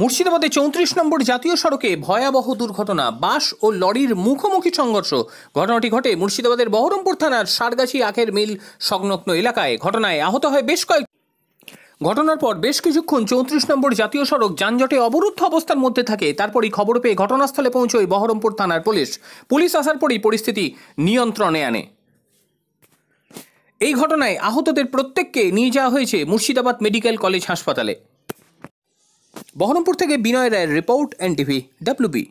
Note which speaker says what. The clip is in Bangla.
Speaker 1: মুর্শিদাবাদে চৌত্রিশ নম্বর জাতীয় সড়কে ভয়াবহ দুর্ঘটনা বাস ও লরির মুখোমুখি সংঘর্ষ ঘটনাটি ঘটে মুর্শিদাবাদের বহরমপুর থানার সারগাছি আখের মিল সংলগ্ন এলাকায় ঘটনায় আহত হয় বেশ কয়েক ঘটনার পর বেশ কিছুক্ষণ চৌত্রিশ নম্বর জাতীয় সড়ক যানজটে অবরুদ্ধ অবস্থার মধ্যে থাকে তারপরই খবর পেয়ে ঘটনাস্থলে পৌঁছয় বহরমপুর থানার পুলিশ পুলিশ আসার পরই পরিস্থিতি নিয়ন্ত্রণে আনে এই ঘটনায় আহতদের প্রত্যেককে নিয়ে যাওয়া হয়েছে মুর্শিদাবাদ মেডিকেল কলেজ হাসপাতালে বহরমপুর থেকে বিনয় রায়ের রিপোর্ট এনটিভি ডাব্লিউবি